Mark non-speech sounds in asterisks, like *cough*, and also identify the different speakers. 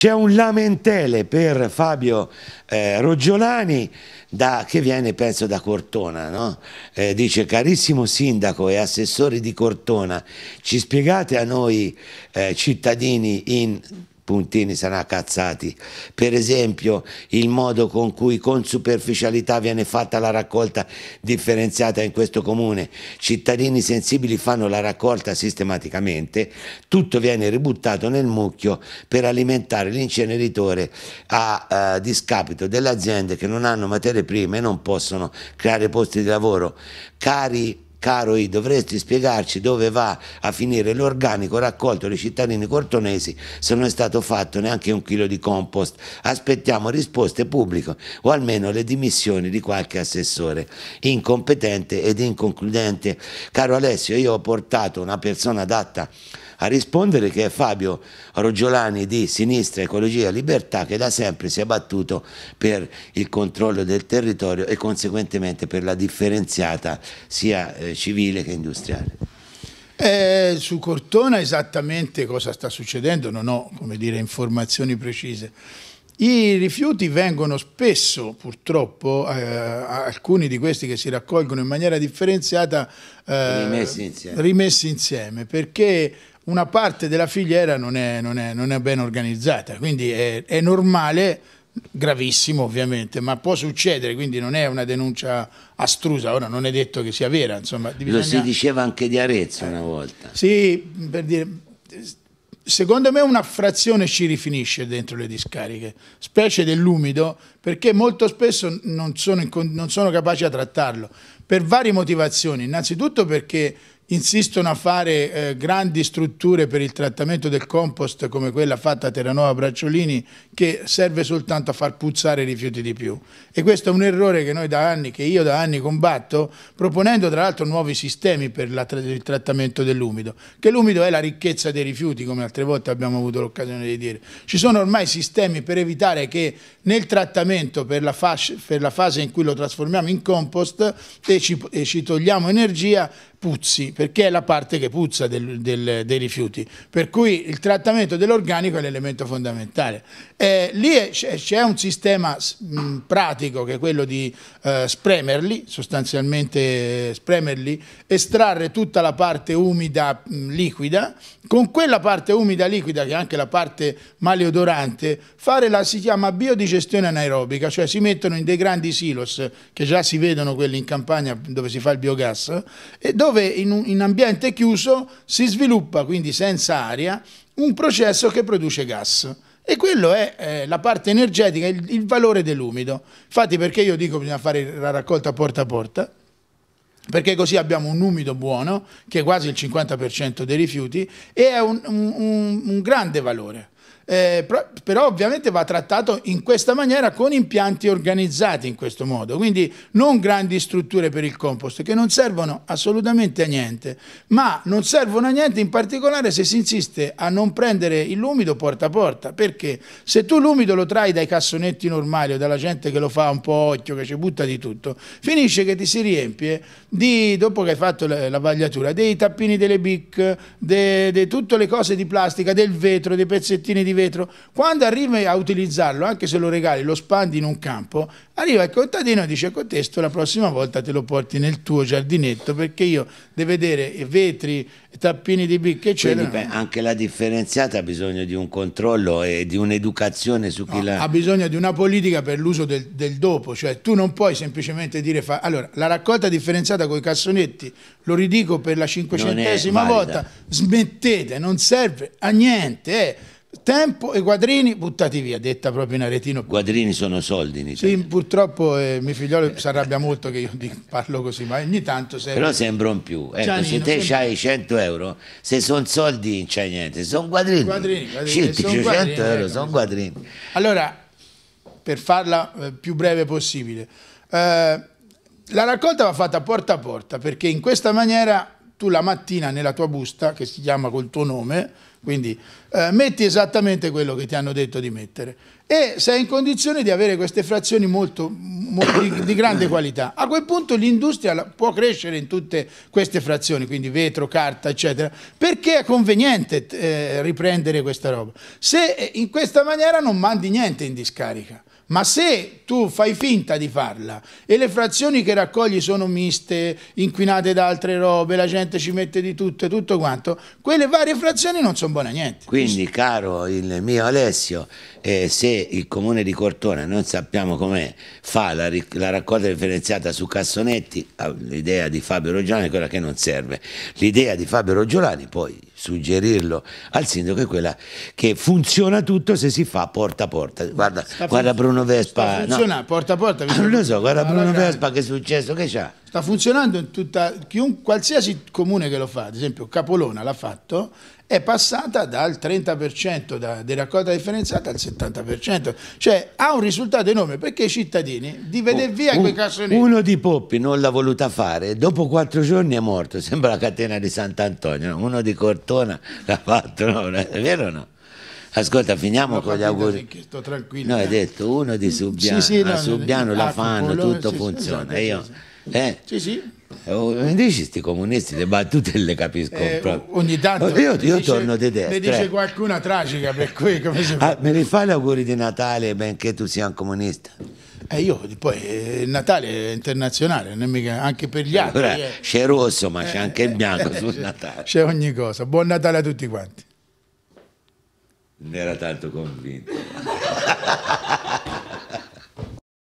Speaker 1: C'è un lamentele per Fabio eh, Roggiolani da, che viene penso da Cortona, no? eh, dice carissimo sindaco e assessore di Cortona, ci spiegate a noi eh, cittadini in Puntini sarà cazzati. Per esempio il modo con cui con superficialità viene fatta la raccolta differenziata in questo comune. Cittadini sensibili fanno la raccolta sistematicamente, tutto viene ributtato nel mucchio per alimentare l'inceneritore a eh, discapito delle aziende che non hanno materie prime e non possono creare posti di lavoro. Cari Caro I, dovresti spiegarci dove va a finire l'organico raccolto dai cittadini cortonesi se non è stato fatto neanche un chilo di compost. Aspettiamo risposte pubbliche o almeno le dimissioni di qualche assessore incompetente ed inconcludente. Caro Alessio, io ho portato una persona adatta a rispondere che è Fabio Rogiolani di Sinistra Ecologia Libertà che da sempre si è battuto per il controllo del territorio e conseguentemente per la differenziata sia eh, civile che industriale.
Speaker 2: Eh, su Cortona esattamente cosa sta succedendo non ho dire, informazioni precise. I rifiuti vengono spesso, purtroppo, eh, alcuni di questi che si raccolgono in maniera differenziata, eh, rimessi, insieme. rimessi, insieme. perché una parte della filiera non è, non è, non è ben organizzata, quindi è, è, normale, gravissimo ovviamente, ma può succedere, quindi non è una denuncia astrusa, ora non è detto che sia vera. Insomma, bisogna... Lo si diceva anche di Arezzo una volta. Sì, per dire, secondo me una frazione ci rifinisce dentro le discariche, specie dell'umido, perché molto spesso non sono, non sono capaci a trattarlo, per varie motivazioni, innanzitutto perché insistono a fare eh, grandi strutture per il trattamento del compost come quella fatta a Terranova Bracciolini che serve soltanto a far puzzare i rifiuti di più e questo è un errore che, noi da anni, che io da anni combatto proponendo tra l'altro nuovi sistemi per la, il trattamento dell'umido che l'umido è la ricchezza dei rifiuti come altre volte abbiamo avuto l'occasione di dire ci sono ormai sistemi per evitare che nel trattamento per la, fascia, per la fase in cui lo trasformiamo in compost e ci, e ci togliamo energia puzzi perché è la parte che puzza del, del, dei rifiuti. Per cui il trattamento dell'organico è l'elemento fondamentale. Eh, lì c'è un sistema mh, mm, pratico che è quello di eh, spremerli, sostanzialmente eh, spremerli, estrarre tutta la parte umida mh, mm, liquida, con quella parte umida liquida che è anche la parte maleodorante, fare la, si chiama biodigestione anaerobica, cioè si mettono in dei grandi silos che già si vedono quelli in campagna dove si fa il biogas e dove in un in ambiente chiuso si sviluppa, quindi senza aria, un processo che produce gas. E quello è eh, la parte energetica, il, il valore dell'umido. Infatti perché io dico che bisogna fare la raccolta porta a porta, perché così abbiamo un umido buono, che è quasi il 50% dei rifiuti, e è un, un, un grande valore eh, però, però ovviamente va trattato in questa maniera con impianti organizzati in questo modo, quindi non grandi strutture per il compost che non servono assolutamente a niente, ma non servono a niente in particolare se si insiste a non prendere l'umido porta a porta, perché se tu l'umido lo trai dai cassonetti normali o dalla gente che lo fa un po' occhio, che ci butta di tutto, finisce che ti si riempie di, dopo che hai fatto la, la vagliatura, dei tappini delle bic, di de, de tutte le cose di plastica, del vetro, dei pezzettini di vetro, vetro, quando arrivi a utilizzarlo, anche se lo regali, lo spandi in un campo, arriva il contadino e dice Cotesto ecco, la prossima volta te lo porti nel tuo giardinetto perché io devo vedere vetri, tappini di bicche eccetera. Quindi,
Speaker 1: anche la differenziata ha bisogno di un controllo e di un'educazione su chi no, la... Ha
Speaker 2: bisogno di una politica per l'uso del, del, dopo, cioè tu non puoi semplicemente dire... Fa... Allora, la raccolta differenziata con i cassonetti, lo ridico per la cinquecentesima volta, smettete, non serve a niente. Eh tempo e quadrini buttati via, detta proprio in aretino. Quadrini sono soldi in Sì, purtroppo eh, mio figliolo si arrabbia molto che io parlo così, ma ogni tanto serve. Però sembra
Speaker 1: un più. Ecco, Giannino, se te sempre... hai 100 euro, se sono soldi non c'è niente, sono quadrini. Quadrini, quadrini. Sì, 100 quadrini, euro, ecco, sono quadrini.
Speaker 2: Allora, per farla eh, più breve possibile, eh, la raccolta va fatta porta a porta perché in questa maniera tu la mattina nella tua busta, che si chiama col tuo nome, quindi eh, metti esattamente quello che ti hanno detto di mettere e sei in condizione di avere queste frazioni molto, molto di, di, grande qualità. A quel punto l'industria può crescere in tutte queste frazioni, quindi vetro, carta, eccetera, perché è conveniente eh, riprendere questa roba. Se eh, in questa maniera non mandi niente in discarica ma se tu fai finta di farla e le frazioni che raccogli sono miste, inquinate da altre robe, la gente ci mette di tutto e tutto quanto, quelle varie frazioni non sono buone a niente.
Speaker 1: Quindi caro il mio Alessio, eh, se il comune di Cortona, non sappiamo com'è, fa la, la, raccolta differenziata su Cassonetti, ah, l'idea di Fabio Rogiolani è quella che non serve, l'idea di Fabio Rogiolani poi suggerirlo al sindaco è quella che funziona tutto se si fa porta a porta. Guarda, guarda Bruno Vespa. Funziona no.
Speaker 2: porta a porta. Ah,
Speaker 1: non lo so, guarda Bruno Vespa
Speaker 2: che è successo, che c'ha? Sta funzionando in tutta, chiun, qualsiasi comune che lo fa, ad esempio Capolona l'ha fatto, è passata dal 30% da, di raccolta differenziata al 70%, cioè ha un risultato enorme perché i cittadini di vedere oh, via un, quei cassonetti.
Speaker 1: Uno di Poppi non l'ha voluta fare, dopo quattro giorni è morto, sembra la catena di Sant'Antonio, uno di Cortona l'ha fatto, no? è vero o no? Ascolta, finiamo con gli auguri.
Speaker 2: Sto tranquillo. No, hai eh.
Speaker 1: detto uno di Subbiano, sì, sì, no, Subbiano la ah, fanno, tutto sì, funziona. Esatto, io eh? Sì, sì. Eh, oh, mi dici questi comunisti, le battute le capisco eh, Ogni tanto oh, io, io dice, torno di destra. Ne dice eh.
Speaker 2: qualcuna tragica per cui come si ah, fa? Ah,
Speaker 1: mi rifai gli auguri di Natale benché tu sia un comunista?
Speaker 2: Eh io poi il eh, Natale è internazionale, non è mica, anche per gli altri. Allora, eh.
Speaker 1: C'è rosso ma c'è anche il bianco sul Natale. C'è
Speaker 2: ogni cosa. Buon Natale a tutti quanti.
Speaker 1: Non era tanto convinto. *laughs*